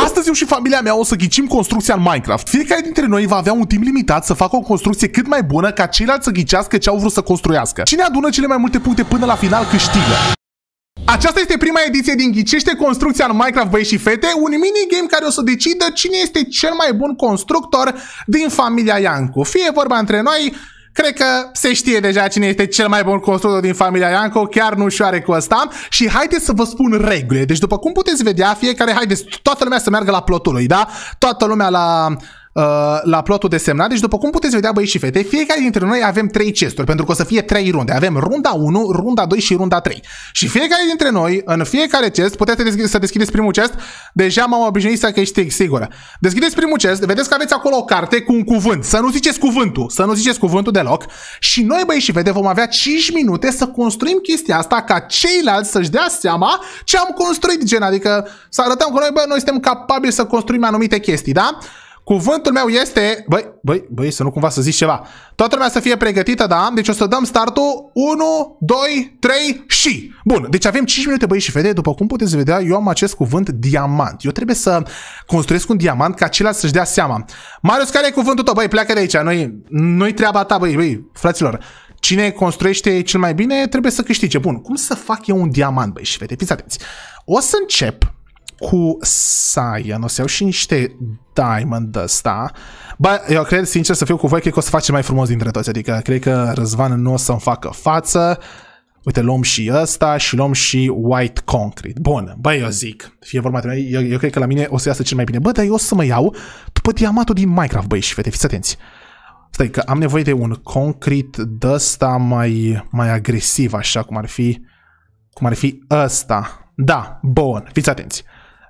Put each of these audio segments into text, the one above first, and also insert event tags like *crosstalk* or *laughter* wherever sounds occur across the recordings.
Astăzi eu și familia mea o să ghicim construcția în Minecraft. Fiecare dintre noi va avea un timp limitat să facă o construcție cât mai bună ca ceilalți să ghicească ce au vrut să construiască. Cine adună cele mai multe puncte până la final câștigă. Aceasta este prima ediție din Ghicește Construcția în Minecraft Băi și Fete, un minigame care o să decidă cine este cel mai bun constructor din familia Iancu. Fie vorba între noi, Cred că se știe deja cine este cel mai bun constructor din familia Ianco, chiar nu șoare cu ăsta. Și haideți să vă spun regulile. Deci după cum puteți vedea, fiecare, haideți toată lumea să meargă la plotul lui, da? Toată lumea la Uh, la plotul de semnat. Deci, după cum puteți vedea, băieți și fete, fiecare dintre noi avem trei chesturi, pentru că o să fie trei runde. Avem runda 1, runda 2 și runda 3. Și fiecare dintre noi, în fiecare chest, puteți să, deschide, să deschideți primul chest. Deja m-am obișnuit să câștig, sigură. Deschideți primul chest, vedeți că aveți acolo o carte cu un cuvânt. Să nu ziceți cuvântul, să nu ziceți cuvântul deloc. Și noi, băieți și fete, vom avea 5 minute să construim chestia asta ca ceilalți să-și dea seama ce am construit, gen, adică să arătăm că noi, bă, noi suntem capabili să construim anumite chestii, da? Cuvântul meu este... Băi, băi, băi, să nu cumva să zici ceva. Toată lumea să fie pregătită, da? Deci o să dăm startul 1, 2, 3 și... Bun, deci avem 5 minute, băi și fete. După cum puteți vedea, eu am acest cuvânt diamant. Eu trebuie să construiesc un diamant ca celălalt să-și dea seama. Marius, care e cuvântul tău? Băi, pleacă de aici. Noi, noi treaba ta, băi, băi, fraților. Cine construiește cel mai bine trebuie să câștige. Bun, cum să fac eu un diamant, băi și fete? Fiți atenți. O să încep cu Saia, nu iau și niște Diamond ăsta. Ba, eu cred, sincer să fiu cu voi, cred că o să facem mai frumos dintre toți, adică cred că Răzvan nu o să-mi facă față. Uite, luăm și ăsta și luăm și White Concrete. Bun, băi, eu zic, fie vorba de mine, eu, eu cred că la mine o să iasă cel mai bine. Bă, dar eu o să mă iau după diamantul din Minecraft, băi și fete, fiți atenți. Stai că am nevoie de un de-ăsta mai, mai agresiv, așa cum ar fi cum ar fi ăsta. Da, bun, fiți atenți.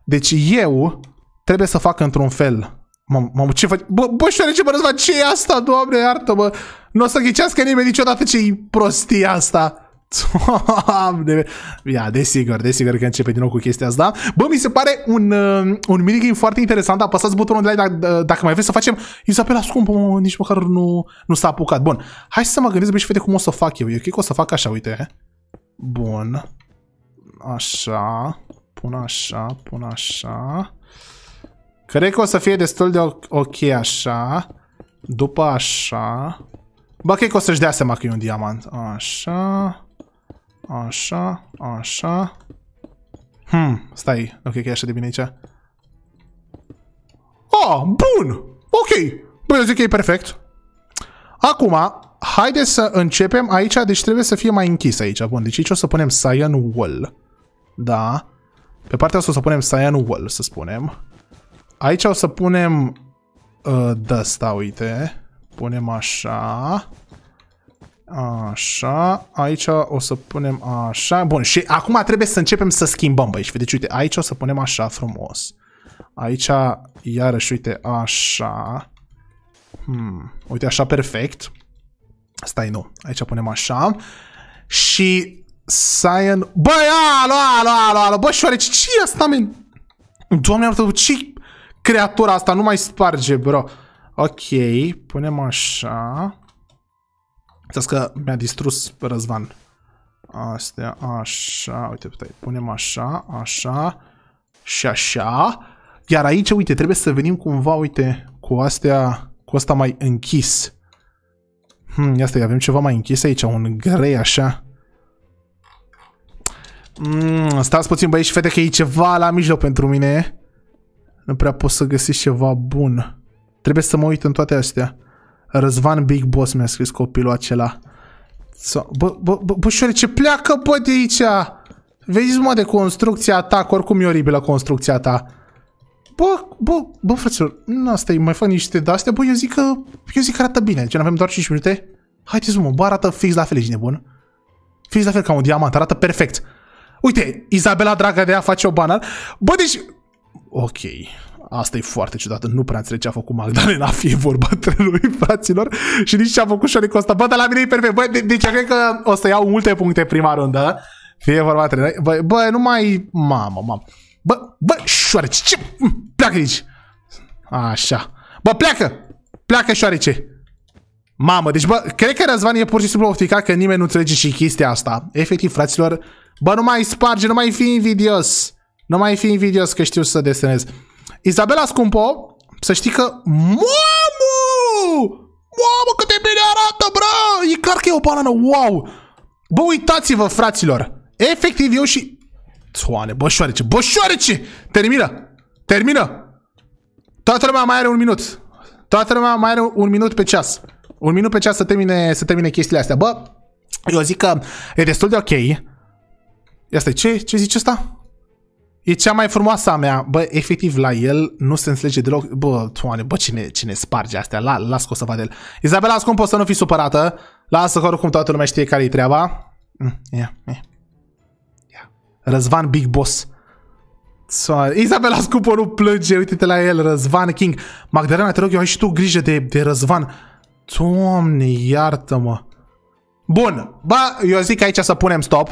Deci eu trebuie să fac într-un fel. Mă, ce faci? Bă, bă, șoare, ce mă ce e asta, doamne, iartă-mă! Nu o să ghicească nimeni niciodată ce-i prostia asta! Doamne! Ia, desigur, desigur că începe din nou cu chestia asta. Bă, mi se pare un, uh, un minigame foarte interesant. Apăsați butonul de like dacă, uh, dacă mai vreți să facem... să scumpă, mă, nici măcar nu, nu s-a apucat. Bun, hai să mă gândesc, bă, și fete cum o să fac eu. Eu cred că o să fac așa, uite. Eh. Bun. Așa pun așa, pun așa. Cred că o să fie destul de ok așa. După așa. Bă, cred că o să-și dea seama că e un diamant. Așa. Așa, așa. Hmm, stai. Ok, că e așa de bine aici. Oh, bun! Ok! Băi, eu zic că e perfect. Acum, haideți să începem aici. Deci trebuie să fie mai închis aici. Bun, deci aici o să punem Cyan Wall. Da. Pe partea asta o să punem Cyan Wall, să spunem. Aici o să punem uh, de-asta, uite. Punem așa. Așa, aici o să punem așa. Bun, și acum trebuie să începem să schimbăm, băi. Și vedeți, uite, aici o să punem așa frumos. Aici, iarăși, uite, așa. Hmm, uite, așa perfect. Stai, nu. Aici punem așa. Și Cyan... Bă, alo, alo, alo, alo, bă, șoareci, ce e asta, men? Doamne, arată, ce creatura asta? Nu mai sparge, bro. Ok, punem așa. Uitați că mi-a distrus Răzvan. Astea, așa, uite, putai, punem așa, așa și așa. Iar aici, uite, trebuie să venim cumva, uite, cu astea, cu asta mai închis. Hmm, asta, avem ceva mai închis aici, un grei așa. Mm, stați puțin băieți și fete că e ceva la mijloc pentru mine. Nu prea pot să găsesc ceva bun. Trebuie să mă uit în toate astea. Răzvan Big Boss mi-a scris copilul acela. So, bă, bă, bă, bă, ce pleacă, bă, de aici? Vezi, mă, de construcția ta, că oricum e oribilă construcția ta. Bă, bă, bă, frățelor, nu asta e, mai fac niște de-astea, bă, eu zic că, eu zic că arată bine, gen avem doar 5 minute. Haideți, mă, bă, arată fix la fel, ești nebun. Fix la fel ca un diamant, arată perfect. Uite, Izabela a face o banal. Bă, deci... Ok, asta e foarte ciudată. Nu prea înțeleg ce a făcut Magdalena, fie vorba între lui, fraților, și nici ce a făcut Șoricul ăsta. Bă, dar la mine e perfect. Bă, deci cred că o să iau multe puncte prima rundă. Fie vorba între noi. Bă, bă nu mai... Mamă, mamă. Bă, bă, șoareci, ce... Pleacă aici. Așa. Bă, pleacă! Pleacă, șoarece! Mamă, deci bă, cred că Răzvan e pur și simplu ofticat că nimeni nu înțelege și chestia asta. Efectiv, fraților, bă, nu mai sparge, nu mai fi invidios. Nu mai fi invidios că știu să desenez. Izabela Scumpo, să știi că... Mamă! Mamă, cât de bine arată, bro! E clar că e o banană, wow! Bă, uitați-vă, fraților! Efectiv, eu și... Toane, bă, șoarece, bă, șoarece! Termină! Termină! Toată lumea mai are un minut. Toată lumea mai are un minut pe ceas. Un minut pe ceas să termine, să termine chestiile astea. Bă, eu zic că e destul de ok. stai, ce? Ce zice asta? E cea mai frumoasă a mea. Bă, efectiv, la el nu se înțelege deloc. Bă, toane, bă, cine, cine sparge astea? La, las că o să vadă el. Izabela, cum poți să nu fii supărată. Lasă că oricum toată lumea știe care-i treaba. Mm, yeah, yeah. Yeah. Răzvan Big Boss. Soare. Izabela Scupo nu plânge, uite-te la el, Răzvan King. Magdalena, te rog, eu ai și tu grijă de, de Răzvan. Doamne, iartă-mă! Bun, ba, eu zic aici să punem stop.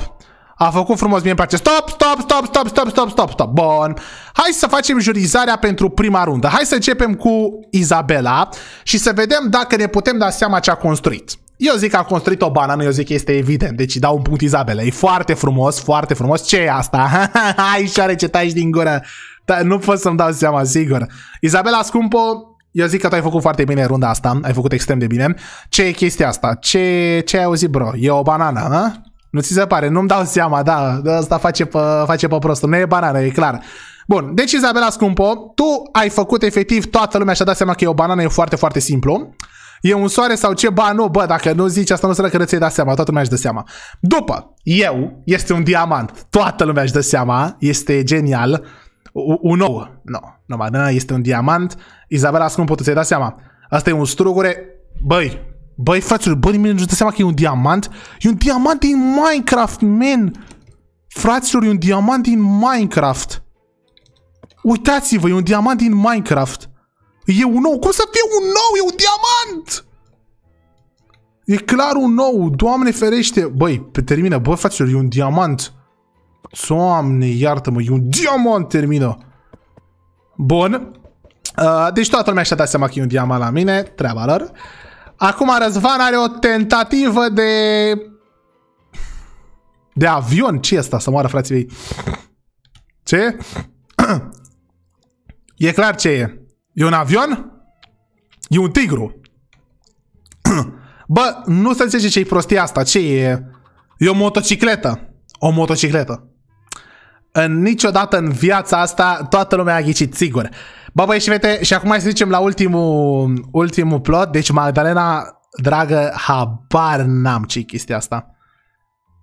A făcut frumos, mie îmi place. Stop, stop, stop, stop, stop, stop, stop, stop. Bun. Hai să facem jurizarea pentru prima rundă. Hai să începem cu Izabela și să vedem dacă ne putem da seama ce a construit. Eu zic că a construit o banană, eu zic că este evident, deci dau un punct Izabela. E foarte frumos, foarte frumos. Ce e asta? Hai *laughs* și are ce din gură. Dar nu pot să-mi dau seama, sigur. Izabela Scumpo, eu zic că tu ai făcut foarte bine runda asta, ai făcut extrem de bine. Ce e chestia asta? Ce, ce ai auzit, bro? E o banană, na? Nu ți se pare? Nu-mi dau seama, da, asta face pe, face pe prostul. Nu e banană, e clar. Bun, deci Izabela Scumpo, tu ai făcut efectiv toată lumea și-a dat seama că e o banană, e foarte, foarte simplu. E un soare sau ce? Ba nu, bă, dacă nu zici asta nu se că nu ți-ai dat seama, toată lumea își dă seama. După, eu, este un diamant, toată lumea își dă seama, este genial, un nou, nu, no, nu, este un diamant, Izabela, ascult, nu să-i da seama. Asta e un strugure. Băi, băi, fraților, băi, nimeni nu-și dă seama că e un diamant. E un diamant din Minecraft, man! Fraților, e un diamant din Minecraft. Uitați-vă, e un diamant din Minecraft. E un nou. Cum să fie un nou? E un diamant! E clar un nou. Doamne ferește. Băi, pe termină. Băi, fraților, e un diamant. Doamne, iartă-mă. E un diamant, termină. Bun. Uh, deci toată lumea și-a dat seama că e un diamant la mine, treaba lor. Acum Răzvan are o tentativă de... De avion? ce asta? Să moară frații mei. Ce? *clears throat* e clar ce e. E un avion? E un tigru. *clears throat* Bă, nu se zice ce-i prostia asta. Ce e? E o motocicletă. O motocicletă în niciodată în viața asta toată lumea a ghicit, sigur. Bă, băi și fete, și acum să zicem la ultimul, ultimul plot. Deci Magdalena, dragă, habar n-am ce chestia asta.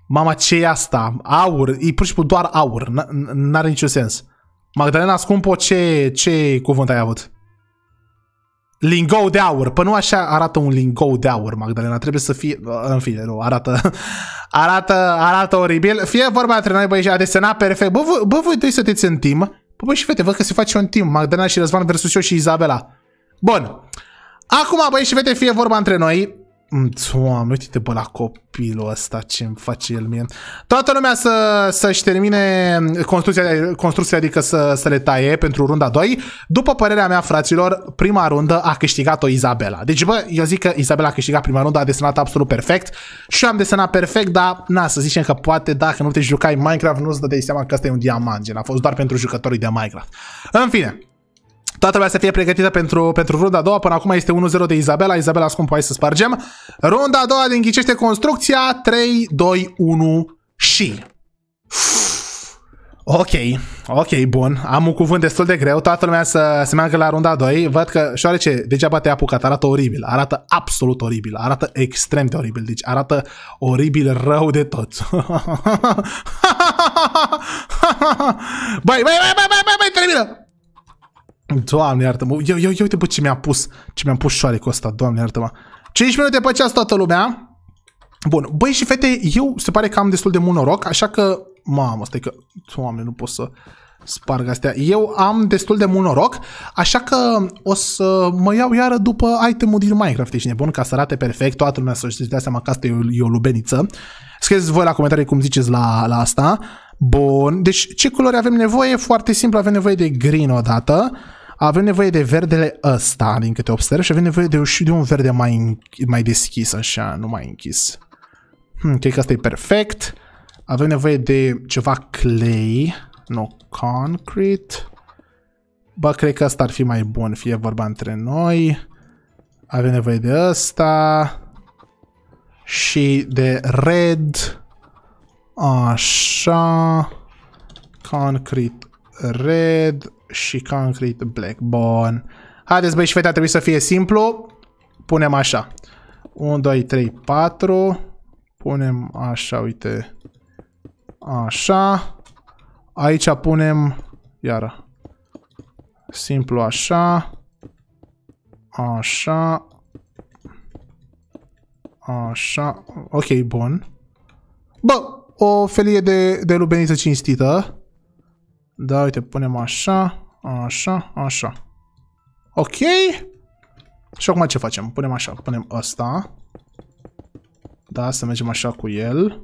Mama, ce e asta? Aur, e pur și simplu doar aur, n-are niciun sens. Magdalena Scumpo, ce, ce cuvânt ai avut? Lingou de aur. Păi nu așa arată un lingou de aur, Magdalena. Trebuie să fie... În fine, nu, arată... *laughs* arată, arată oribil. Fie vorba între noi, băi, și a desenat perfect. Bă, vă, bă voi doi sunteți în timp. Păi, bă, bă, și fete, văd că se face un timp. Magdalena și Răzvan versus eu și Izabela. Bun. Acum, băi și fete, fie vorba între noi. Mm, Doamne, uite-te bă la copilul ăsta ce îmi face el mie. Toată lumea să, să-și termine construcția, construcția adică să, să le taie pentru runda 2. După părerea mea, fraților, prima rundă a câștigat-o Izabela. Deci bă, eu zic că Izabela a câștigat prima rundă, a desenat absolut perfect. Și eu am desenat perfect, dar na, să zicem că poate dacă nu te jucai Minecraft, nu-ți dădeai seama că ăsta e un diamant, gen, a fost doar pentru jucătorii de Minecraft. În fine, Toată lumea să fie pregătită pentru, pentru runda a doua. Până acum este 1-0 de Izabela. Izabela, scump, hai să spargem. Runda a doua din ghicește construcția 3, 2, 1 și... Ok, ok, bun. Am un cuvânt destul de greu. Toată lumea să se meargă la runda 2. Văd că șoarece degeaba te-ai apucat. Arată oribil. Arată absolut oribil. Arată extrem de oribil. Deci arată oribil rău de tot. băi, băi, băi, băi, băi, băi, băi, Doamne iartă-mă, eu, eu, eu uite bă ce mi-a pus, ce mi-am pus șoarecul ăsta, doamne iartă-mă. 5 minute pe ceas toată lumea. Bun, băi și fete, eu se pare că am destul de mult noroc, așa că, mamă, stai că, doamne, nu pot să sparg astea. Eu am destul de mult noroc, așa că o să mă iau iară după itemul din Minecraft, ești nebun, ca să arate perfect, toată lumea să-și dea seama că asta e o, e o lubeniță. Scrieți voi la comentarii cum ziceți la, la asta. Bun, deci ce culori avem nevoie? Foarte simplu, avem nevoie de green odată avem nevoie de verdele ăsta, din câte observ, și avem nevoie de, și de un verde mai, mai deschis, așa, nu mai închis. Hmm, cred că asta e perfect. Avem nevoie de ceva clay, nu concrete. Bă, cred că asta ar fi mai bun, fie vorba între noi. Avem nevoie de asta și de red. Așa. Concrete red și concrete black. Bun. Haideți băi și fete, a trebuit să fie simplu. Punem așa. 1, 2, 3, 4. Punem așa, uite. Așa. Aici punem, iară, simplu așa. Așa. Așa. Ok, bun. Bă, o felie de, de lubeniță cinstită. Da, uite, punem așa, așa, așa. Ok. Și acum ce facem? Punem așa, punem ăsta. Da, să mergem așa cu el.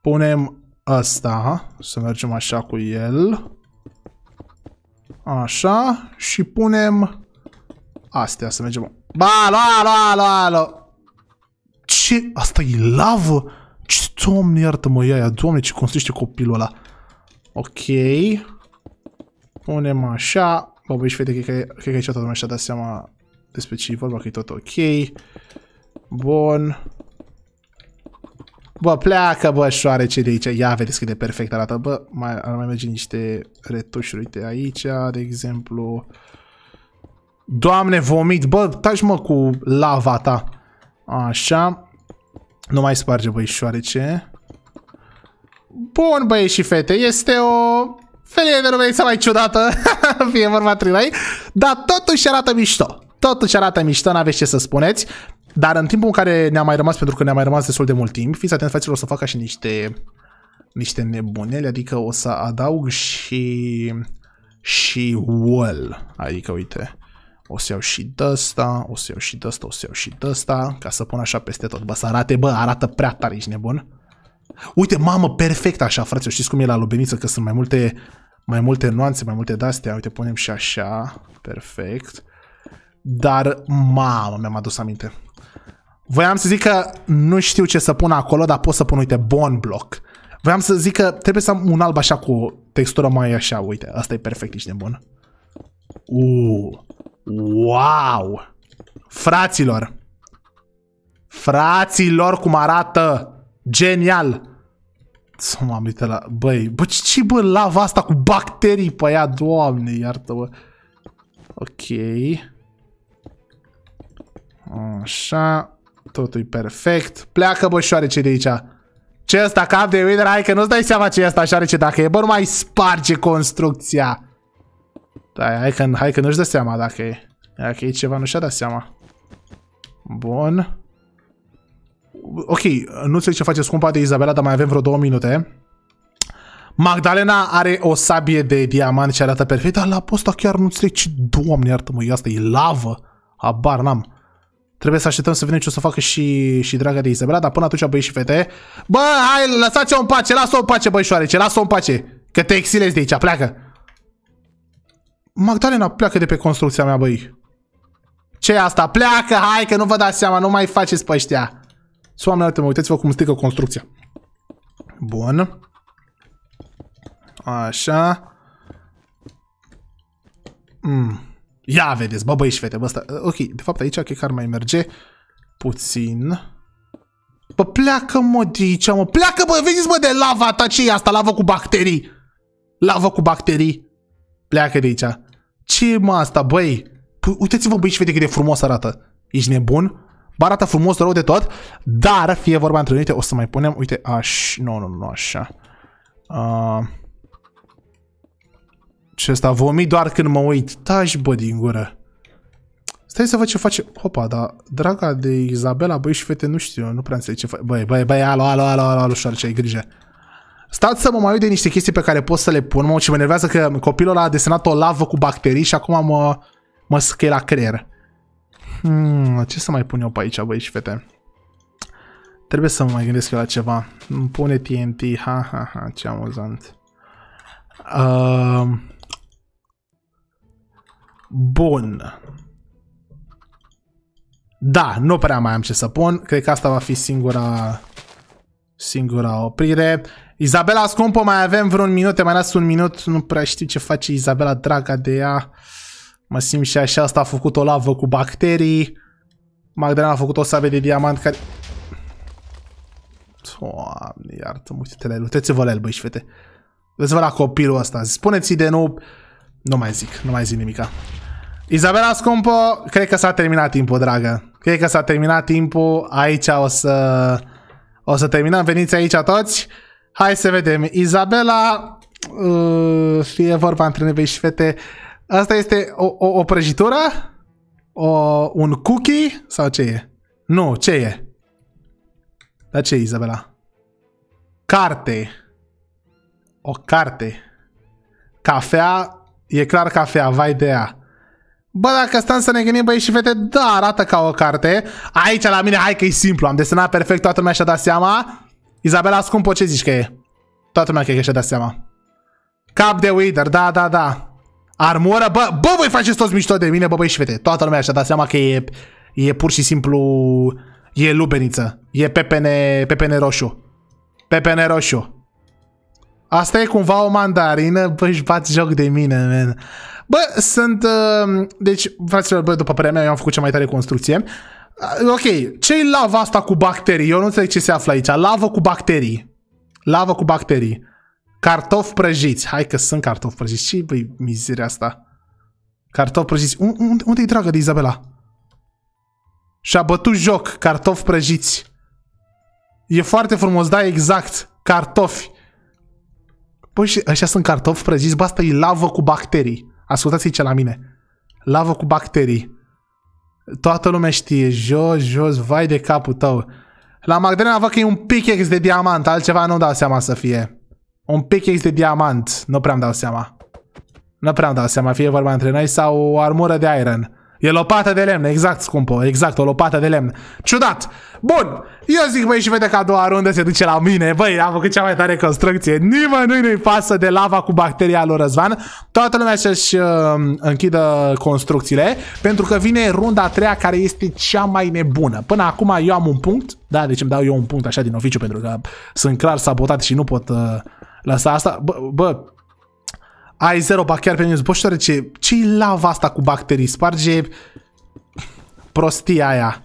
Punem ăsta, să mergem așa cu el. Așa. Și punem astea, să mergem... Ba, la, la, la, la. Ce? Asta e lavă? Ce, doamne, iartă-mă, iaia, doamne, ce construiește copilul ăla. Ok. Punem așa. Bă, băi, și fete, cred că, cred că aici toată lumea și-a dat seama despre ce e vorba, că e tot ok. Bun. Bă, pleacă, bă, șoarece de aici. Ia, vedeți cât de perfect arată. Bă, mai, ar mai merge niște retușuri. Uite, aici, de exemplu... Doamne, vomit! Bă, taci mă cu lava ta! Așa. Nu mai sparge băișoarece. Bun, băieți și fete, este o felie de lumeniță mai ciudată, *laughs* fie vorba trilai, dar totuși arată mișto. Totuși arată mișto, n-aveți ce să spuneți. Dar în timpul în care ne-a mai rămas, pentru că ne-a mai rămas destul de mult timp, fiți atenți, fraților, o să fac și niște, niște nebunele, adică o să adaug și, și wall. Adică, uite, o să iau și dăsta, o să iau și dăsta, o să iau și dăsta, ca să pun așa peste tot. Bă, să arate, bă, arată prea tare, ești nebun. Uite, mamă, perfect așa, frate, știți cum e la lubeniță, că sunt mai multe, mai multe nuanțe, mai multe de-astea. Uite, punem și așa, perfect. Dar, mamă, mi-am adus aminte. Voiam să zic că nu știu ce să pun acolo, dar pot să pun, uite, bon block. Voiam să zic că trebuie să am un alb așa cu textură mai așa, uite, asta e perfect, ești nebun. Uuu, wow! Fraților! Fraților, cum arată! Genial! Să mă am la... Băi, bă, ce bă, lava asta cu bacterii pe ea, doamne, iartă-mă. Ok. Așa. Totul e perfect. Pleacă, bă, șoarece de aici. Ce asta cap de winner? Hai că nu-ți dai seama ce e asta șoarece dacă e. Bă, nu mai sparge construcția. Da, hai că, hai că nu-și dă seama dacă e. Dacă e ceva, nu și-a dat seama. Bun ok, nu știu ce face scumpa de Izabela, dar mai avem vreo două minute. Magdalena are o sabie de diamant și arată perfect, dar la posta chiar nu știu ce, doamne iartă-mă, asta e lavă, abar n-am. Trebuie să așteptăm să vedem ce o să facă și, și draga de Izabela, dar până atunci băi și fete, bă, hai, lăsați-o în pace, lasă-o în pace ce lasă-o în pace, că te exilezi de aici, pleacă. Magdalena pleacă de pe construcția mea, băi. ce asta? Pleacă, hai că nu vă dați seama, nu mai faceți pe ăștia. Soamne, altă, mă uitați-vă cum strică construcția. Bun. Așa. Mm. Ia vedeți, bă băi și fete, bă, Ok, de fapt aici cred că ar mai merge puțin. Bă, pleacă mă de aici, mă, pleacă bă, vezi bă, de lava ta, ce e asta, lava cu bacterii? Lava cu bacterii. Pleacă de aici. Ce mă asta, băi? Păi, uitați-vă băi și fete cât de frumos arată. Ești nebun? Barata frumos, rău de tot, dar fie vorba între unite, o să mai punem, uite, aș, nu, nu, nu, așa. Uh, ah. ce asta, vomi doar când mă uit. Taci, bă, din gură. Stai să văd ce face. Hopa, dar draga de Izabela, băi și fete, nu știu, nu prea înțeleg ce face. Băi, băi, băi, alo, alo, alo, alo, alo, ce ai grijă. Stați să mă mai uit de niște chestii pe care pot să le pun, mă, ce mă nervează că copilul ăla a desenat o lavă cu bacterii și acum mă, mă scăie la creier. Hmm, ce să mai pun eu pe aici, băi și fete? Trebuie să mă mai gândesc eu la ceva. Îmi pune TNT, ha, ha, ha, ce amuzant. Uh, bun. Da, nu prea mai am ce să pun. Cred că asta va fi singura singura oprire. Izabela scumpă, mai avem vreun minut, te mai las un minut, nu prea știu ce face Izabela draga de ea. Uh, Mă simt și așa, asta a făcut o lavă cu bacterii. Magdalena a făcut o sabie de diamant care... Doamne, iartă-mă, uite-te la el, uite-ți-vă la el, băi și fete. Veți vă la copilul ăsta. Spuneți-i de nou... Nu mai zic, nu mai zic nimica. Izabela scumpă, cred că s-a terminat timpul, dragă. Cred că s-a terminat timpul. Aici o să... O să terminăm. Veniți aici toți. Hai să vedem. Izabela... Uh, fie vorba între nevei și fete. Asta este o, o, o prăjitură? O, un cookie? Sau ce e? Nu, ce e? Dar ce e, Izabela? Carte. O carte. Cafea, e clar cafea, vai de ea. Bă, dacă stăm să ne gândim, băi și fete, da, arată ca o carte. Aici la mine, hai că e simplu, am desenat perfect, toată lumea și-a dat seama. Izabela, scumpă, ce zici că e? Toată lumea cred că și-a dat seama. Cap de Wither, da, da, da. Armora, bă, bă, voi faceți toți mișto de mine, bă, băi și fete. Toată lumea așa, da seama că e, e pur și simplu, e lubeniță. E pepene, pepene roșu. Pepene roșu. Asta e cumva o mandarină, bă, își bați joc de mine, man. Bă, sunt, uh, deci, fraților, bă, după părerea mea, eu am făcut cea mai tare construcție. Uh, ok, ce-i lava asta cu bacterii? Eu nu înțeleg ce se află aici. Lavă cu bacterii. Lavă cu bacterii. Cartofi prăjiți. Hai că sunt cartofi prăjiți. ce băi, mizeria asta? Cartofi prăjiți. Unde, unde e dragă de Izabela? Și-a bătut joc. Cartofi prăjiți. E foarte frumos, da, exact. Cartofi. Păi și așa sunt cartofi prăjiți, bă, asta e lavă cu bacterii. Ascultați-i ce la mine. Lavă cu bacterii. Toată lumea știe. Jos, jos, vai de capul tău. La Magdalena văd că e un pic de diamant, altceva nu dau seama să fie. Un pickaxe de diamant. Nu prea-mi dau seama. Nu prea-mi dau seama, fie vorba între noi sau o armură de iron. E lopată de lemn, exact, scumpo, exact, o lopată de lemn. Ciudat! Bun, eu zic, băi, și vede că a doua rundă se duce la mine. Băi, am făcut cea mai tare construcție. Nimănui nu-i pasă de lava cu bacteria lui Răzvan. Toată lumea să-și uh, închidă construcțiile, pentru că vine runda a treia care este cea mai nebună. Până acum eu am un punct, da, deci îmi dau eu un punct așa din oficiu, pentru că sunt clar sabotat și nu pot... Uh, Lasă asta, bă, bă ai zero chiar pe minus. Bă, știu ce, ce lava asta cu bacterii? Sparge prostia aia.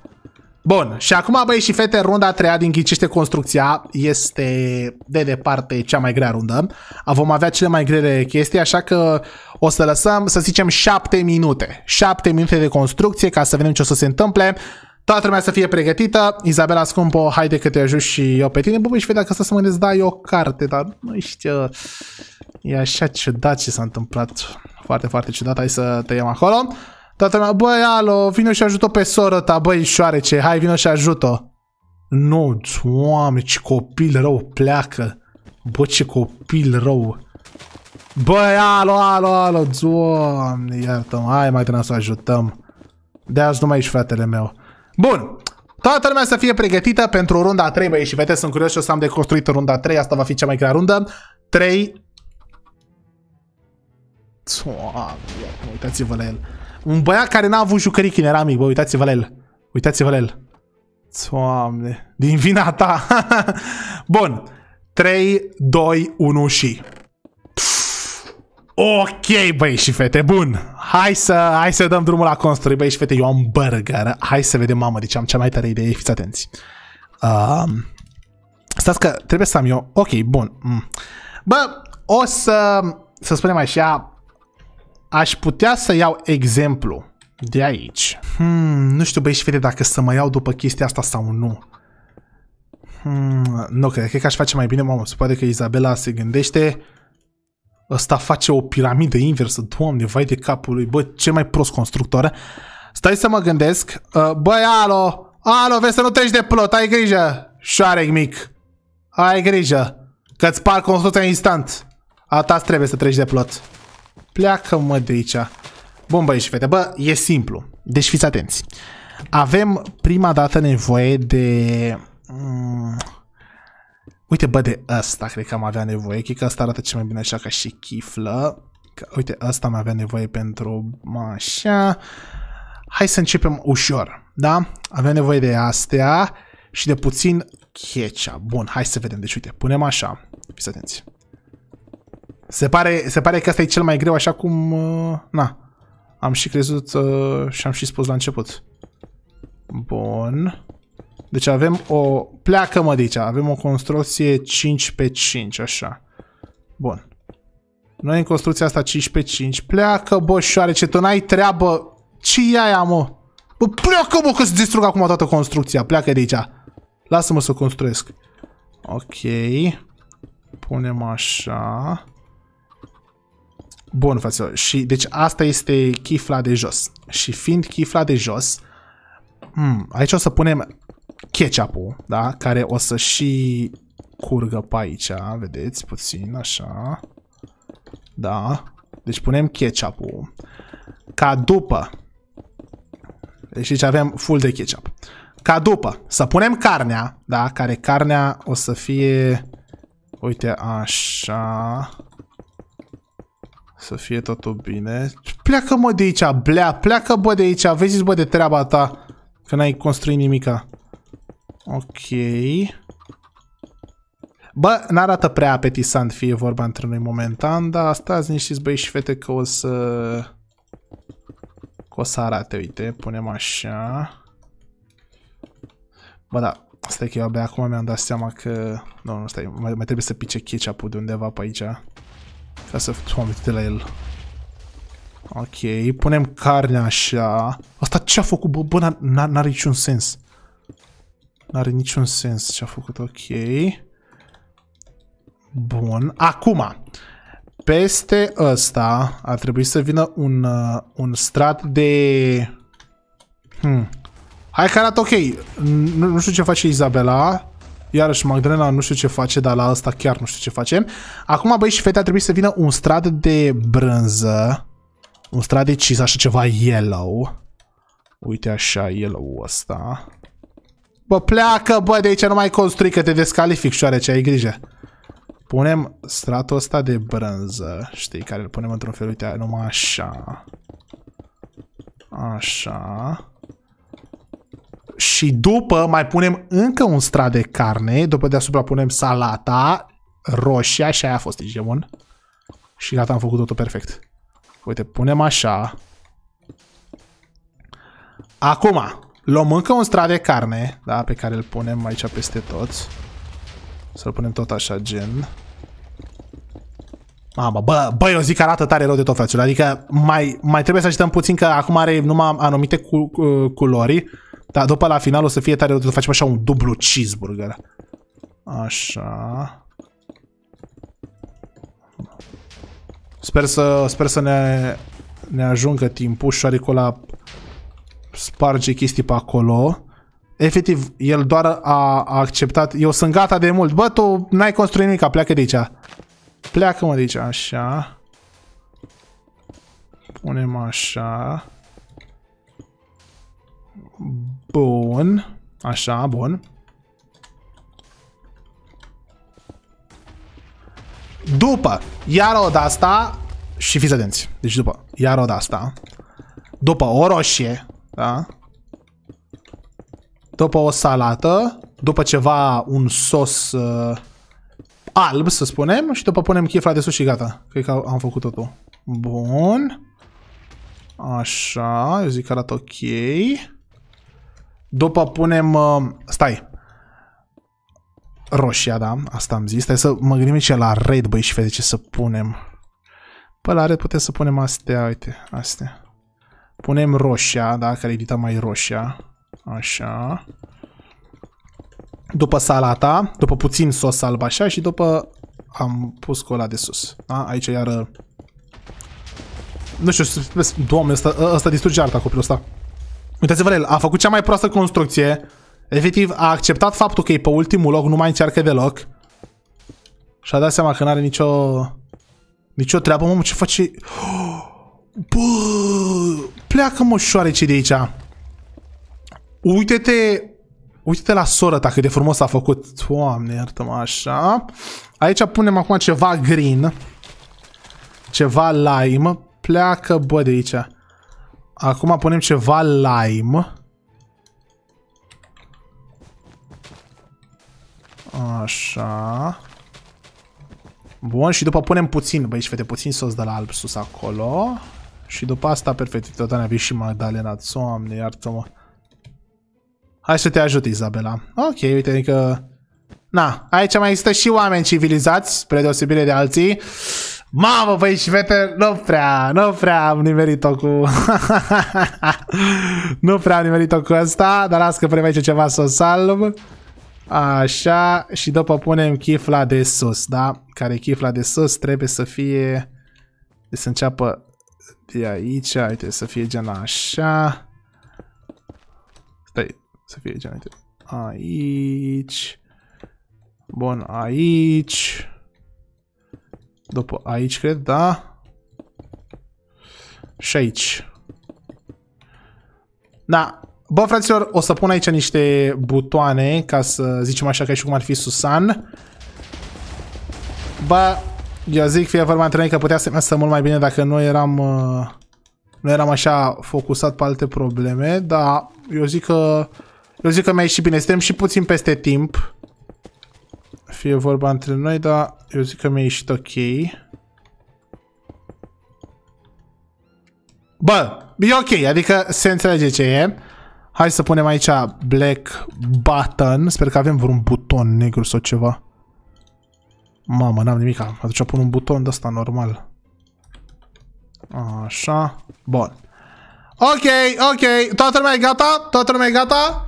Bun, și acum băi și fete, runda a treia din ghicește construcția este de departe cea mai grea rundă. Vom avea cele mai grele chestii, așa că o să lăsăm, să zicem, 7 minute. 7 minute de construcție ca să vedem ce o să se întâmple. Toată lumea să fie pregătită. Izabela Scumpo, haide că te ajut și eu pe tine. Bă, și vedea că să mă gândesc, da, o carte, dar nu știu. E așa ciudat ce s-a întâmplat. Foarte, foarte ciudat. Hai să tăiem acolo. Toată lumea, băi, alo, vino și ajută pe soră ta, băi, șoarece, hai, vino și ajută. Nu, oameni, ce copil rău pleacă. Bă, ce copil rău. Băi, alo, alo, alo, doamne, iartă-mă, hai mai trebuie să ajutăm. De azi nu mai ești fratele meu. Bun. Toată lumea să fie pregătită pentru runda 3, băieți și vedeți, Sunt curios și o să am de construit runda 3. Asta va fi cea mai grea rundă. 3. uitați-vă la el. Un băiat care n-a avut jucării când era mic, bă, uitați-vă la el. Uitați-vă la el. Doamne, din vina ta. *laughs* Bun. 3, 2, 1 și... Ok, băi și fete, bun. Hai să, hai să dăm drumul la construi, băi și fete, eu am burger. Hai să vedem, mamă, deci am cea mai tare idee, fiți atenți. Uh, stați că trebuie să am eu... Ok, bun. Mm. Bă, o să, să spunem așa, aș putea să iau exemplu de aici. Hmm, nu știu, băi și fete, dacă să mă iau după chestia asta sau nu. Hmm, nu, cred, cred că aș face mai bine, mamă, se pare că Izabela se gândește ăsta face o piramidă inversă, doamne, vai de capul lui, bă, ce mai prost constructoare. Eh? Stai să mă gândesc, uh, băi, alo, alo, vezi să nu treci de plot, ai grijă, șoarec mic, ai grijă, că-ți par construcția în instant. Ata trebuie să treci de plot. Pleacă, mă, de aici. Bun, băi și fete, bă, e simplu, deci fiți atenți. Avem prima dată nevoie de... Mm, Uite, bă, de ăsta cred că am avea nevoie. Cred că ăsta arată ce mai bine așa ca și chiflă. Că, uite, ăsta am avea nevoie pentru așa. Hai să începem ușor, da? Avem nevoie de astea și de puțin ketchup. Bun, hai să vedem. Deci, uite, punem așa. Fiți atenți. Se pare, se pare că asta e cel mai greu, așa cum... Uh, na, am și crezut uh, și am și spus la început. Bun. Deci avem o... Pleacă-mă de aici. Avem o construcție 5 pe 5, așa. Bun. Noi în construcția asta 5 pe 5. Pleacă, bă, șoarece, tu n-ai treabă. Ce e aia, mă? Bă, pleacă, mă, că se distrug acum toată construcția. Pleacă de aici. Lasă-mă să construiesc. Ok. Punem așa. Bun, fraților. Și, deci asta este chifla de jos. Și fiind chifla de jos, hmm, aici o să punem ketchup-ul, da? Care o să și curgă pe aici, vedeți, puțin, așa. Da? Deci punem ketchup-ul. Ca după. Deci aici avem full de ketchup. Ca după. Să punem carnea, da? Care carnea o să fie... Uite, așa... Să fie totul bine. Pleacă, mă, de aici, blea, pleacă, bă, de aici. Vezi, bă, de treaba ta, că n-ai construit nimica. Ok. Bă, n-arată prea apetisant fie vorba între noi momentan, dar asta azi niște băi și fete că o să... Că o să arate, uite, punem așa. Bă, da, stai că eu abia acum mi-am dat seama că... Nu, nu, stai, mai, mai trebuie să pice ketchup de undeva pe aici. Ca să am de la el. Ok, punem carnea așa. Asta ce a făcut? Bă, bă n-are niciun sens. N-are niciun sens ce a făcut, ok. Bun. Acum, peste ăsta ar trebui să vină un, uh, un strat de... Hmm. Hai că arată ok. Nu, nu știu ce face Izabela. Iarăși, Magdalena nu știu ce face, dar la asta chiar nu știu ce face. Acum, băi și fete, ar trebui să vină un strat de brânză. Un strat de cheese, așa ceva yellow. Uite așa, yellow ăsta. Bă, pleacă, bă, de aici nu mai construi, că te descalific, șoarece, ai grijă. Punem stratul ăsta de brânză, știi, care îl punem într-un fel, uite, numai așa. Așa. Și după mai punem încă un strat de carne, după deasupra punem salata, roșia și aia a fost Digimon. Și gata, am făcut totul perfect. Uite, punem așa. Acum, Luăm încă un strat de carne, da, pe care îl punem aici peste toți. Să-l punem tot așa, gen. Mamă, bă, bă, eu zic că arată tare rău de tot, frăților. Adică mai, mai trebuie să așteptăm puțin, că acum are numai anumite cu, cu, culori. Dar după la final o să fie tare rău de tot. Facem așa un dublu cheeseburger. Așa. Sper să, sper să ne, ne ajungă timpul șoaricul ăla sparge chestii pe acolo. Efectiv, el doar a, a acceptat. Eu sunt gata de mult. Bă, tu n-ai construit nimic, pleacă de aici. Pleacă, mă, de aici, așa. Punem așa. Bun. Așa, bun. După, iar o asta și fiți atenți. Deci după, iar o asta. După o roșie, da? După o salată, după ceva, un sos uh, alb, să spunem, și după punem chifla de sus și gata. Cred că am făcut totul. Bun. Așa, eu zic că arată ok. După punem... Uh, stai. Roșia, da, asta am zis. Stai să mă gândim ce la red, băi, și vede ce să punem. Pe păi la red putem să punem astea, uite, astea. Punem roșia, da? Care e mai roșia. Așa. După salata, după puțin sos alb așa și după am pus cola de sus. Da? Aici iară... Uh, nu știu, doamne, ăsta, ă, ăsta distruge arta copilul ăsta. Uitați-vă la el, a făcut cea mai proastă construcție. Efectiv, a acceptat faptul că e pe ultimul loc, nu mai încearcă deloc. Și a dat seama că n-are nicio... Nicio treabă, mă, ce face... Oh! Bă, pleacă mă șoarece de aici. Uite-te, uite-te la sora ta cât de frumos a făcut. Doamne, iartă-mă așa. Aici punem acum ceva green. Ceva lime. Pleacă, bă, de aici. Acum punem ceva lime. Așa. Bun, și după punem puțin, băi, și fete, puțin sos de la alb sus acolo. Și după asta, perfect, tot ne și Magdalena. Doamne, iartă-mă. Hai să te ajut, Izabela. Ok, uite adică... Na, aici mai există și oameni civilizați, spre deosebire de alții. Mamă, băi, și fete, nu prea, nu prea am nimerit-o cu... *laughs* nu prea am nimerit-o cu asta, dar las că punem aici ceva să o salv. Așa, și după punem chifla de sus, da? Care chifla de sus trebuie să fie... Să înceapă de aici, uite, să fie gen așa. Stai, să fie gen, uite, aici. Bun, aici. După aici, cred, da? Și aici. Da. Bă, fraților, o să pun aici niște butoane, ca să zicem așa, ca și cum ar fi Susan. Bă, eu zic, fie vorba între noi că putea să meargă mult mai bine dacă noi eram... Uh, nu eram așa focusat pe alte probleme, dar eu zic că... Eu zic că mi-a ieșit bine. Suntem și puțin peste timp. Fie vorba între noi, dar eu zic că mi-a ieșit ok. Bă, e ok, adică se înțelege ce e. Hai să punem aici black button. Sper că avem vreun buton negru sau ceva. Mamă, n-am nimic. Atunci pun un buton de ăsta normal. Așa. Bun. Ok, ok. Toată lumea e gata? Toată lumea e gata?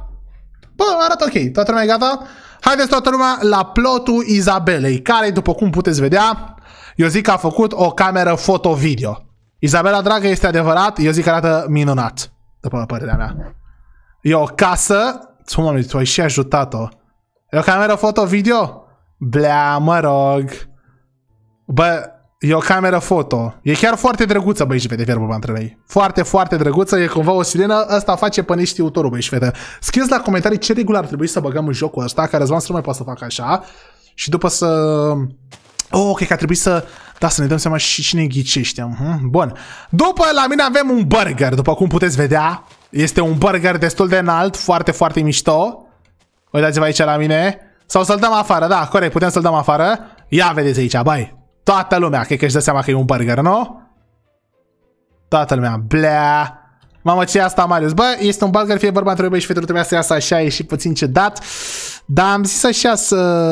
Bă, arată ok. Toată lumea e gata? Haideți toată lumea la plotul Izabelei, care, după cum puteți vedea, eu zic că a făcut o cameră foto-video. Izabela, dragă, este adevărat, eu zic că arată minunat, după părerea mea. E o casă, tu, mă, tu ai și ajutat-o. E o cameră foto-video? Blea, mă rog. Bă, e o cameră foto. E chiar foarte drăguță, băi, și pe fierbă, bă, între ei. Foarte, foarte drăguță. E cumva o sirenă. Asta face niște utorul, băi, și fete. Scrieți la comentarii ce regulă ar trebui să băgăm în jocul ăsta, care Răzvan să nu mai poate să facă așa. Și după să... Oh, ok, că ar trebui să... Da, să ne dăm seama și cine ghicește. Bun. După la mine avem un burger, după cum puteți vedea. Este un burger destul de înalt, foarte, foarte mișto. Uitați-vă aici la mine. Sau să-l dăm afară, da, corect, putem să-l dăm afară. Ia vedeți aici, bai. Toată lumea, cred că își dă seama că e un burger, nu? Toată lumea, blea. Mamă, ce asta, Marius? Bă, este un burger, fie bărbat trebuie și fetele, trebuia să iasă așa, e și puțin ciudat. Dar am zis așa să...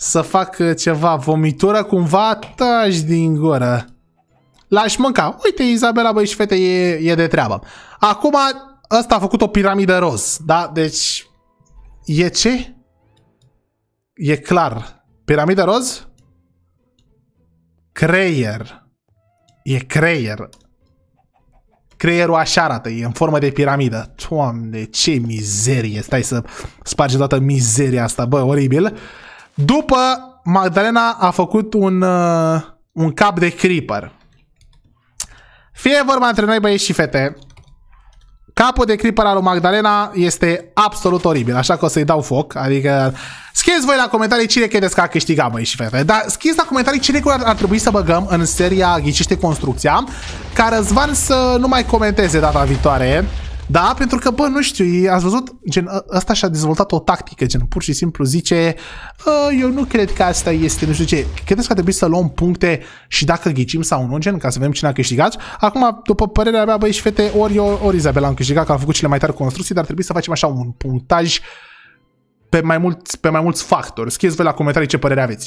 Să fac ceva, vomitură cumva, taci din gură. L-aș mânca. Uite, Izabela, băi și fete, e, e de treabă. Acum, ăsta a făcut o piramidă roz, da? Deci, e ce? e clar. piramida roz? Creier. E creier. Creierul așa arată, e în formă de piramidă. Doamne, ce mizerie. Stai să spargi toată mizeria asta, bă, oribil. După, Magdalena a făcut un, uh, un cap de creeper. Fie vorba între noi băieți și fete, Capul de clipă al lui Magdalena este absolut oribil, așa că o să-i dau foc. Adică, scrieți voi la comentarii cine credeți că a câștigat, băi și fete. Dar scrieți la comentarii cine ar, ar trebui să băgăm în seria Ghicește Construcția, ca Răzvan să nu mai comenteze data viitoare. Da, pentru că, bă, nu știu, ați văzut, gen, ă, ăsta și-a dezvoltat o tactică, gen, pur și simplu zice, ă, eu nu cred că asta este, nu știu ce, credeți că trebuie să luăm puncte și dacă ghicim sau nu, gen, ca să vedem cine a câștigat. Acum, după părerea mea, băi și fete, ori eu, ori Izabela am câștigat, că am făcut cele mai tari construcții, dar trebuie să facem așa un punctaj pe mai mulți, pe mai mulți factori. Scrieți vă la comentarii ce părere aveți.